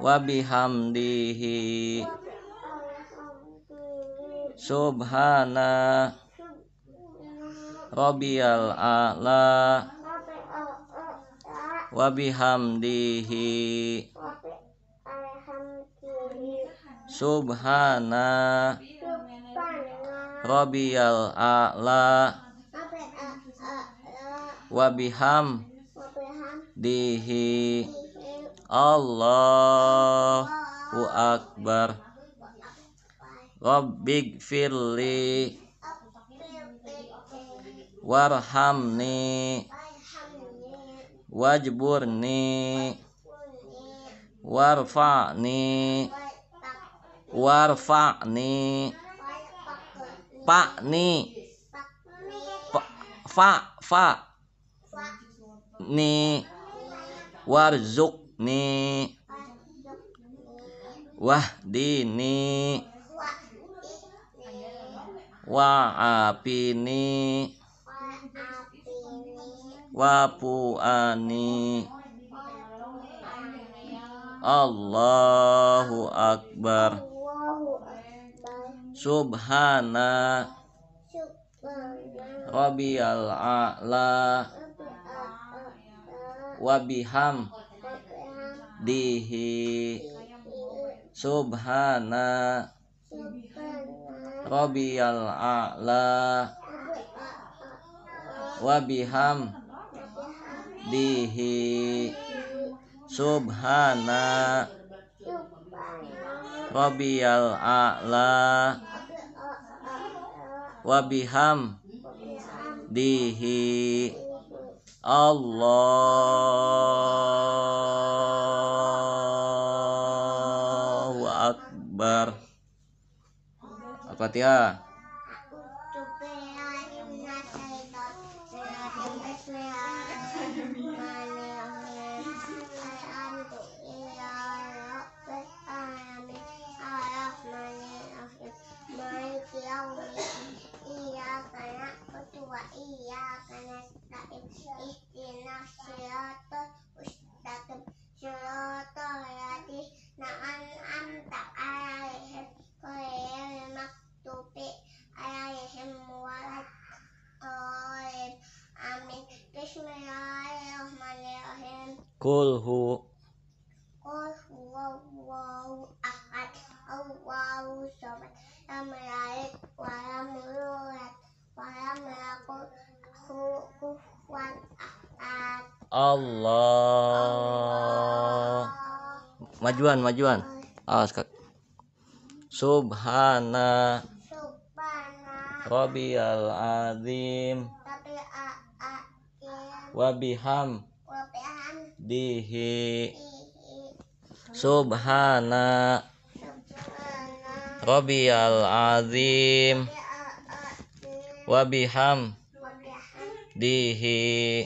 wabihamdihi subhana rabbiyal a'la wabihamdihi subhana rabbiyal a'la Wabiham dihi Allahu Akbar Rabbig firli Warhamni Wajburni Warfa'ni Warfa'ni Pakni Fa Fa Ni Warzuk ni wahdini wa'afini wapuani Allahu Akbar Subhana Rabbiyal A'la Wabiham bihi subhana rabbiyal a'la wa biham dihi subhana rabbiyal a'la wa biham dihi Allah Al-Fatihah. Kul hu. Kul huwallahu ahad. Allahu samad. Lam yalid wa lam yulad wa lam yakul Allah. Majuan, majuan. Awas ah, Subhana. Subhana. Rabbiyal azim. Wabiham bihi subhana rabbiyal azim wa biham dihi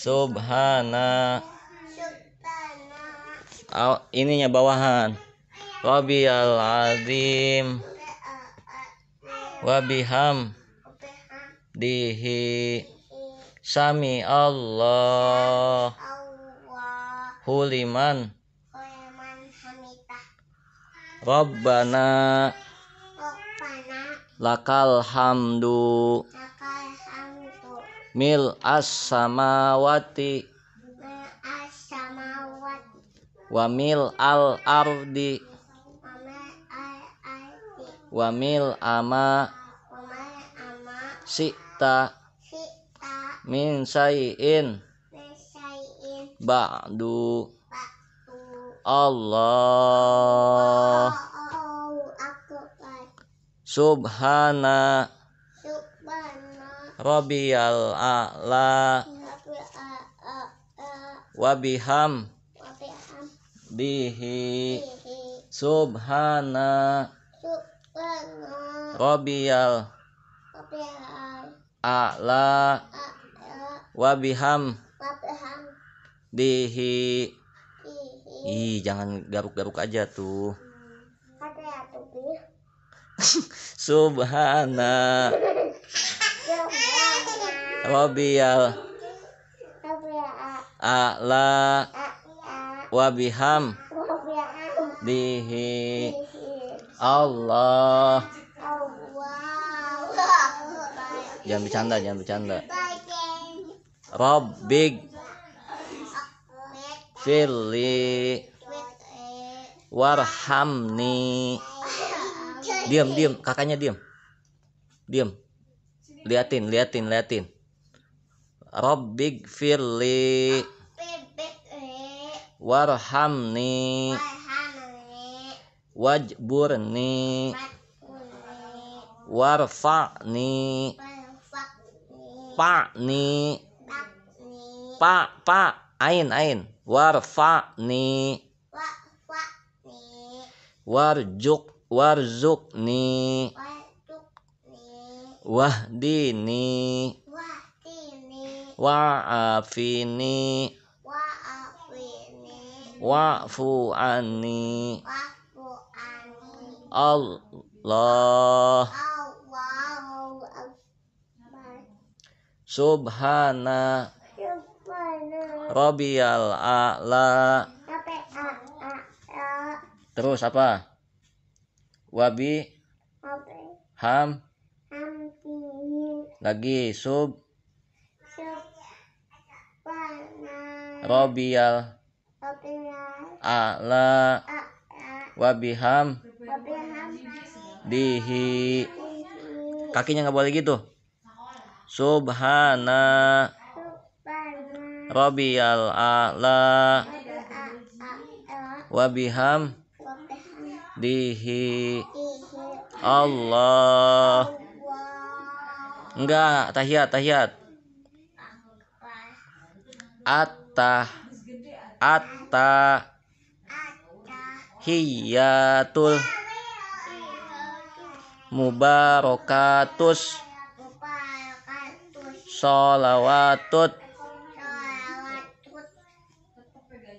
subhana oh, ininya bawahan rabbiyal azim wa biham dihi sami Allah Huliman. Huliman hamidah. Rabbana. Lakal hamdu. Mil as samawati. Wa mil al ardi. Wa mil ama. Sita, Sikta. Min sayin ba'du Allah Subhana Rabbiyal A'la Wabiham Bihi Subhana Rabbiyal A'la Wabiham dehe ih jangan garuk-garuk aja tuh hmm, ya subhana robiyal a'la wabiham dihi Allah jangan bercanda jangan bercanda Robbig firli warhamni diam diam kakaknya diam diam liatin liatin liatin Rabbig firli warhamni wajburni warfa'ni pa'ni pa pa ain ain warfa ni warjuk warzuk ni wahdi wahdini wa'afini wa'afini wa'fu anni Allah Subhana Robial a'la. Terus apa? Wabi ham lagi sub Robial a'la wabi ham dihi kakinya nggak boleh gitu subhana Rabial a'la wa biham dihi Allah enggak tahiyat tahiyat atta atta hiyatul mubarakatus solawatut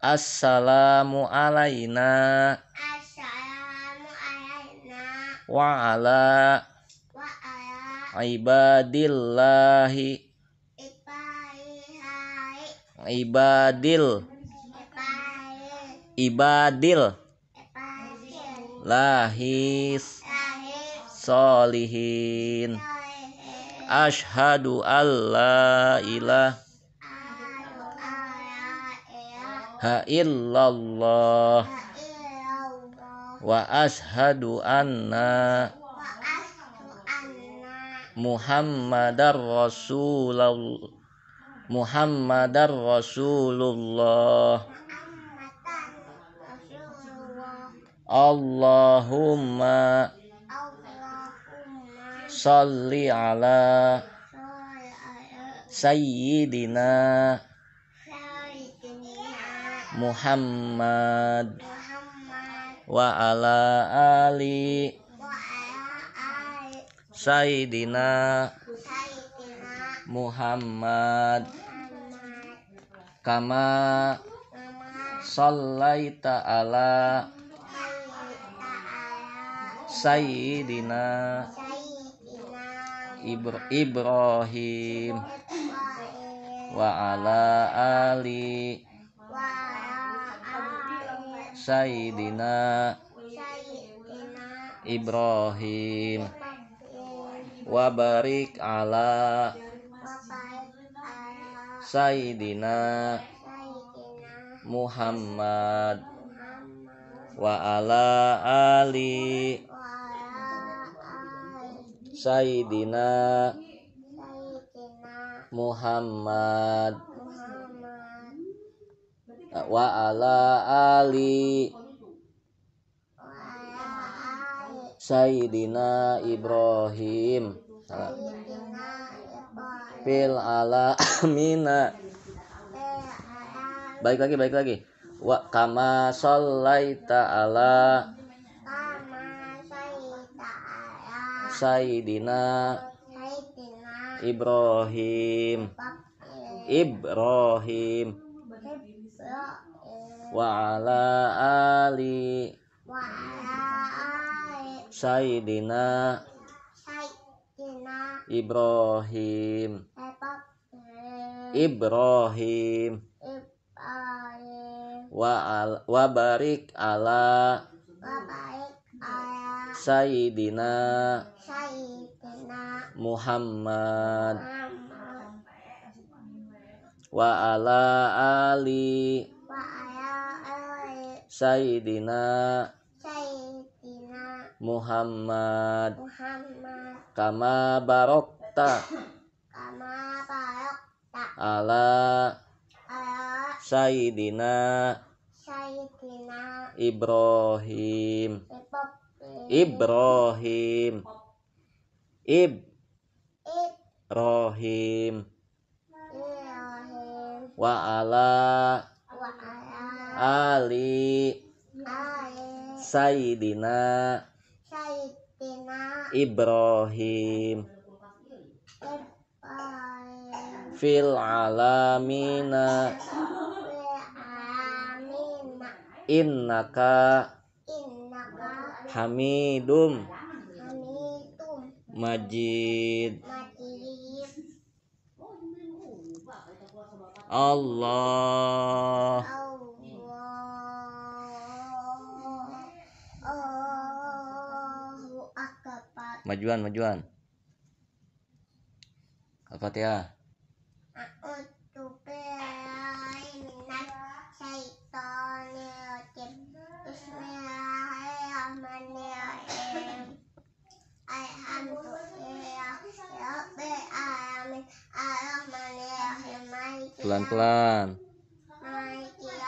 Assalamu alayna Assalamu Wa ala. Wa ala. Ibadillahi. Ibadil. Ibadil. Ibadil. Lahis. Solihin. Solihin. Ashadu alla ilah. illallah wa ashadu anna Muhammadar Rasulullah Muhammadar Rasulullah Allahumma salli ala sayyidina Muhammad, wa ala ali, Sayyidina, Muhammad, kama, sallaita ala, Sayyidina, Ibrahim wa ala ali Sayyidina Ibrahim wa barik ala Sayyidina Muhammad wa ala ali Sayyidina Muhammad wa ala ali Sayyidina Ibrahim Fil ala amina Baik lagi, baik lagi Wa kama sallaita ala Sayyidina Ibrahim Ibrahim wa ala ali Sayyidina Ibrahim Ibrahim wa al wa barik ala Sayyidina Muhammad wa ala ali wa ala ali sayyidina sayyidina Muhammad Muhammad kama barokta kama barokta ala ala sayyidina sayyidina Ibrahim Ibrahim Ibrahim, Ibrahim wa ala ali sayyidina Ibrahim fil alamina innaka hamidum majid Allah. Majuan, majuan. Al-Fatihah. pelan-pelan iya, iya,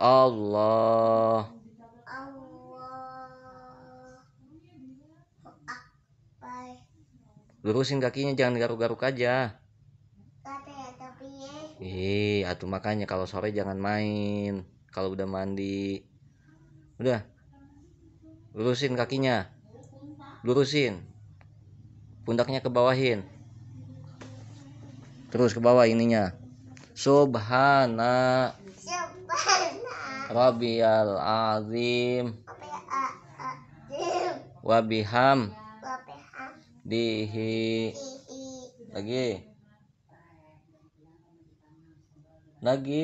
Allah lurusin kakinya jangan garuk-garuk aja ya, ya. Ih, atau makanya kalau sore jangan main. Kalau udah mandi. Udah. Lurusin kakinya. Lurusin. Pundaknya ke bawahin. Terus ke bawah ininya. Subhana Rabbiyal Azim Wabiham dihi lagi lagi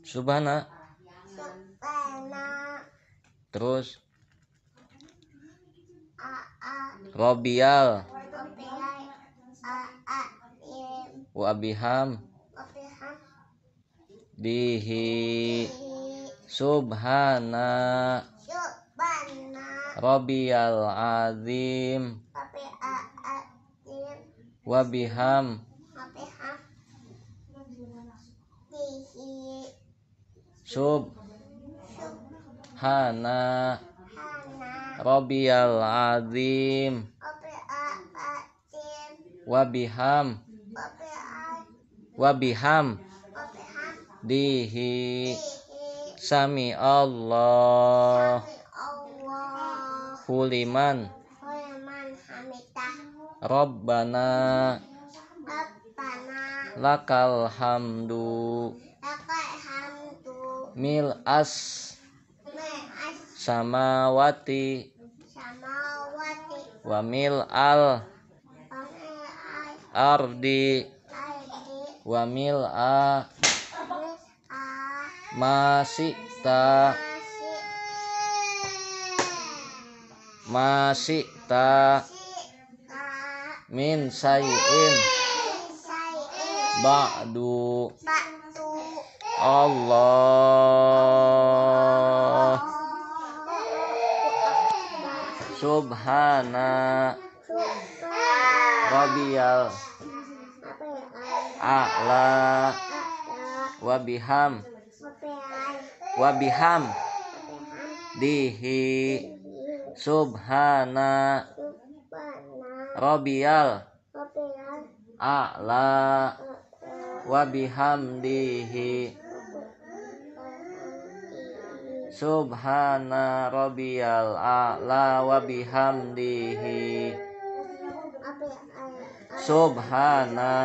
subhana terus Robial abiham Bihi Subhana al Azim Wabiham Sub Hana Rabbiyal Azim Wabiham Wabiham Dihi Sami Allah Fu liman Lakal hamdu Mil as Samawati Wa mil al Ardi Wa mil a Masih tak masih tak min sayin ba'du Allah subhana rabbiyal a'la wabiham wabiham dihi subhana, Robial a'la Wabihamdihi subhana Robial a'la wabihamdihi subhana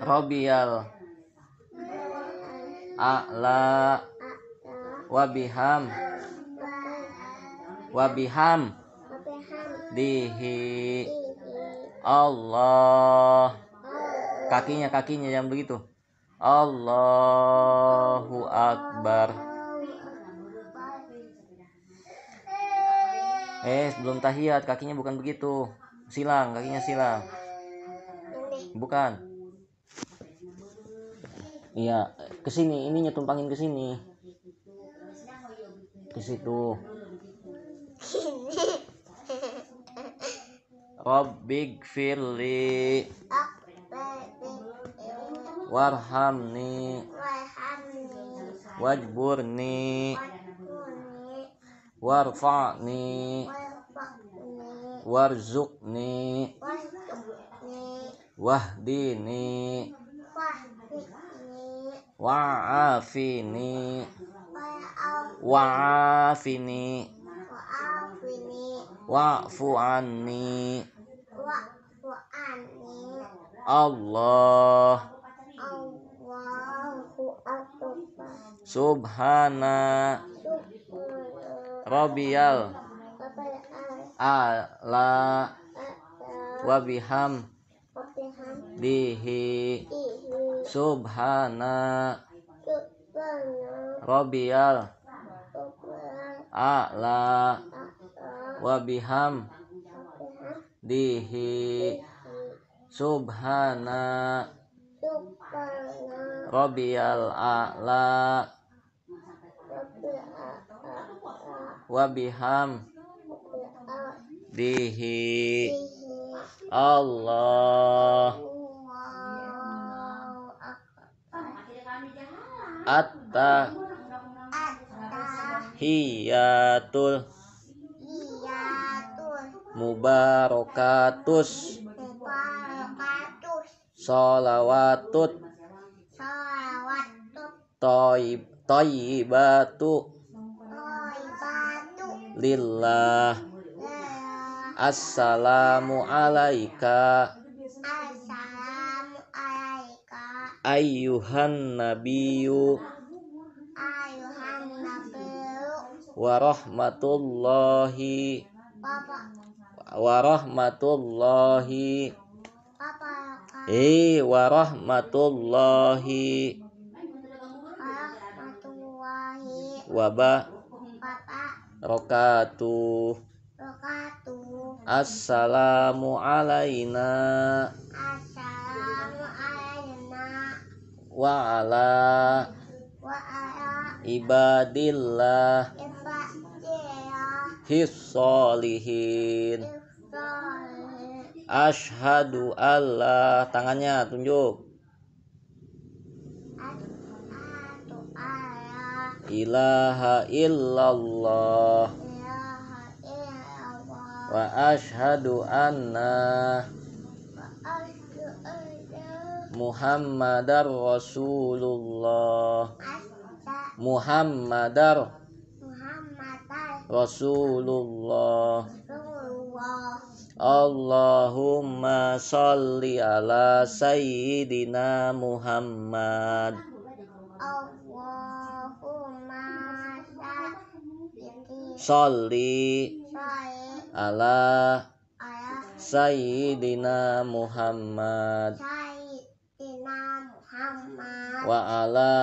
Robial a'la wabiham wabiham dihi Allah kakinya kakinya yang begitu Allahu Akbar eh sebelum tahiyat kakinya bukan begitu silang kakinya silang bukan iya kesini ininya tumpangin kesini ke situ Rabbig firli warhamni wajburni warfa'ni warzukni wahdini wa'afini wa'afini wa'fu anni wa'fu anni Allah Allahu akbar Subhana Rabbiyal Ala Wabiham Dihi Subhana Rabbiyal Ala wabiham dihi subhana Rabbiyal a'la wabiham dihi Allah atta hiyatul mubarakatus mubarakatus salawatut salawatut toib toibatu lillah assalamu alaika assalamu alaika ayyuhan nabiyyu ayyuhan nabiyyu warahmatullahi wabarakatuh warahmatullahi hei eh, warahmatullahi wabah rokatu assalamu alaina wa ala ibadillah his solihin Ashadu Allah tangannya tunjuk. Ilaha illallah. Ilaha illallah. Wa ashadu anna. Muhammadar Rasulullah. Muhammadar. Muhammadar. Rasulullah. Rasulullah. Allahumma salli ala sayyidina Muhammad Allahumma salli ala sayyidina Muhammad wa ala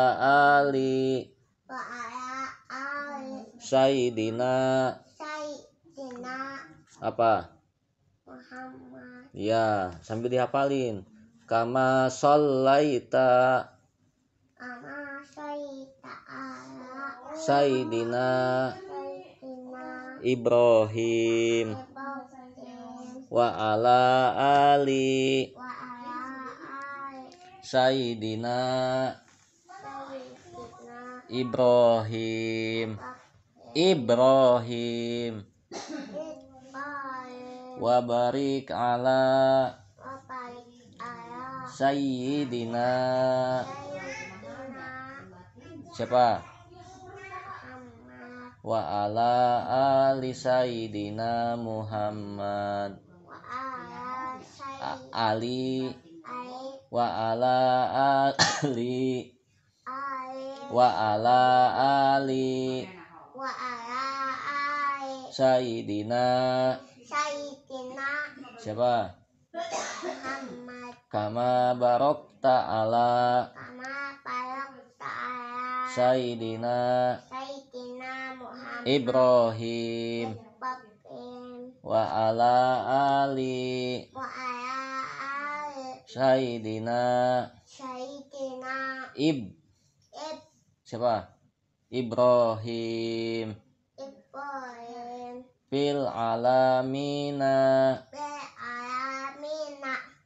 ali wa ala ali sayyidina sayyidina apa kama iya sambil dihafalin kama sallaita kama sallaita ala sayidina Ibrahim, wa ala ali sayidina Ibrahim Ibrahim wa barik ala sayyidina siapa wa ala ali sayyidina Muhammad ali wa ala ali wa ala ali wa ala ali sayyidina siapa kama barok ta'ala kama barok ta'ala sayyidina sayyidina Muhammad Ibrahim, Ibrahim. wa ala ali wa ala ali sayyidina sayyidina ib ib siapa Ibrahim fil alamina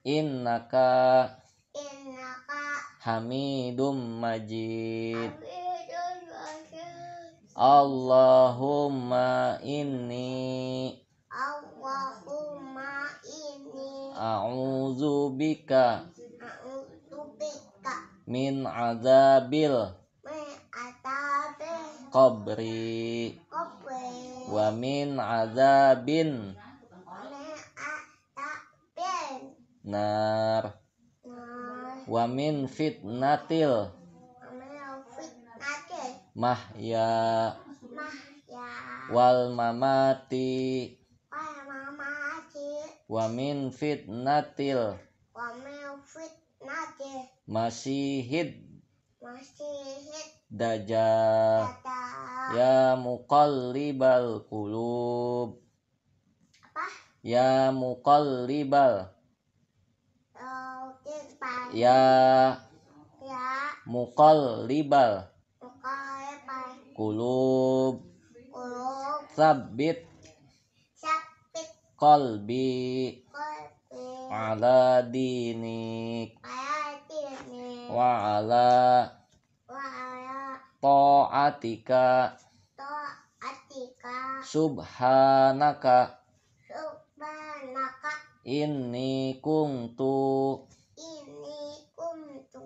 innaka innaka hamidum majid Allahumma inni Allahumma inni a'udzu bika min azabil min azabil qabri wa min azabin nar wa min fitnatil mahya wal mamati wa min fitnatil masihid masihid daja ya muqallibal qulub apa ya muqallibal oh, ya, ya ya muqallibal qulub qulub sabbit sabbit qalbi qalbi ala dinik ala dinik wa ala ta'atika ta'atika subhanaka subhanaka inni kuntu inni kuntu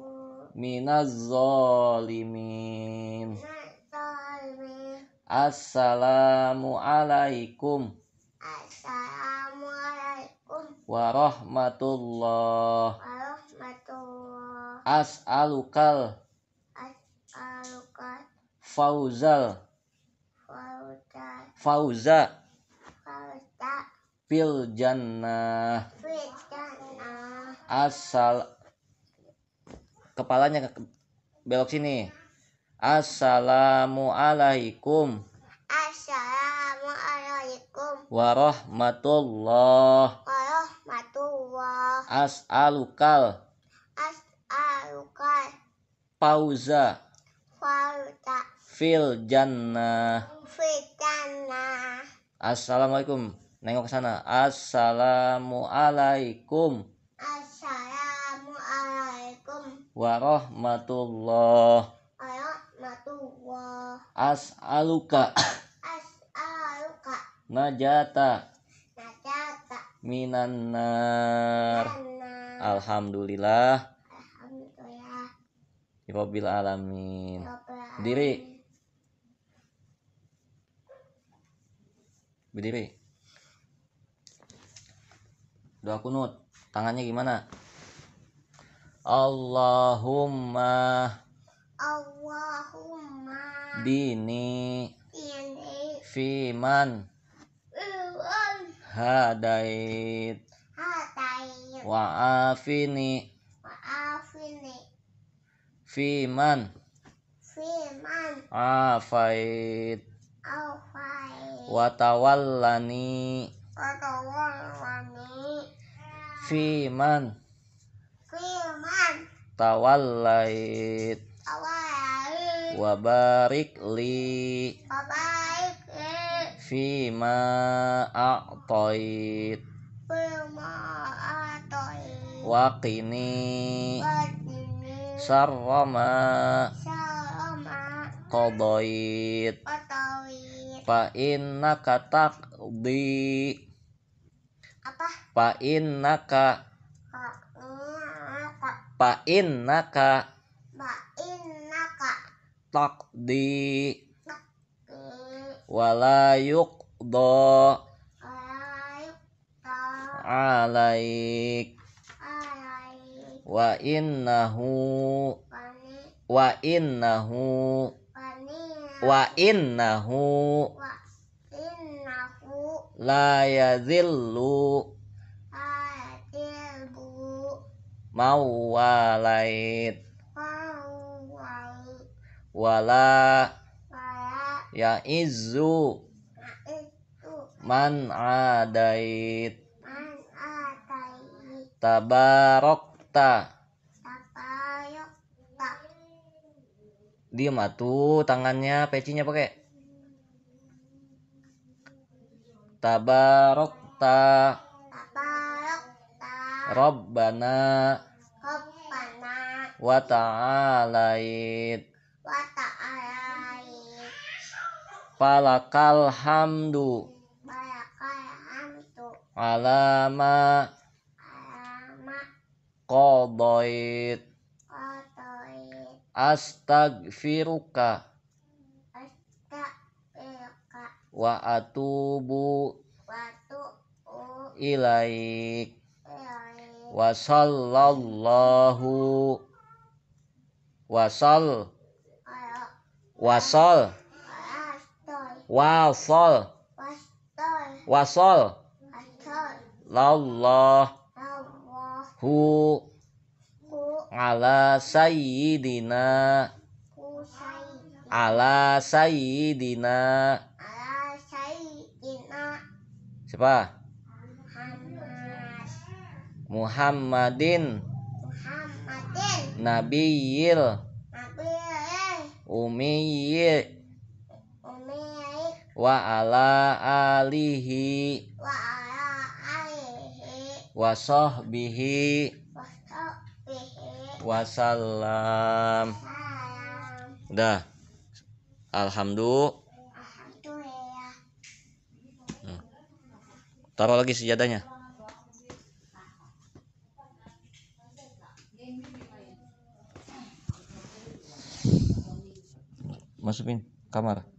minaz zalimin Assalamu alaikum Assalamu alaikum warahmatullahi warahmatullah as'alukal Fauzal. Fauza. Fauza. Fauza. Fil jannah. Asal kepalanya ke belok sini. Assalamualaikum. Assalamualaikum. Warahmatullah. Warahmatullah. As'alukal. As'alukal. Pauza. Pauza fil jannah fil jannah assalamualaikum nengok ke sana assalamualaikum assalamualaikum warahmatullah warahmatullah as'aluka as'aluka najata najata minan nar alhamdulillah alhamdulillah Rabbil alamin. Diri. berdiri doa kunut tangannya gimana Allahumma Allahumma dini Dini. fiman hadait hadait wa'afini wa'afini fiman fiman afait watawallani watawallani fiman fiman tawallait tawallait wabarik li wabarik li fima a'tait fima a'tait waqini waqini sarrama sarrama qadait qadait fa innaka taqdi apa fa innaka fa innaka fa innaka taqdi wala yuqda alaik wa innahu wa innahu wa innahu wa innahu la yazillu mawalait wala ya izu man adait tabarokta Diam atuh tangannya pecinya pakai. Ta'barok ta, robbana Wa ta'alait. Wa falakal hamdu. hamdu. Alama. Alama. Qadait astagfiruka wa atubu wa ilaik wa sallallahu wasal wasal wasal wasal lallah hu ala sayyidina ala sayyidina ala sayyidina siapa Muhammadin Muhammadin nabiyil nabiyil umiyyi wa ala alihi wa ala alihi wa sahbihi wasallam. Dah. Alhamdulillah. Hmm. Taruh lagi sejadahnya. Masukin kamar.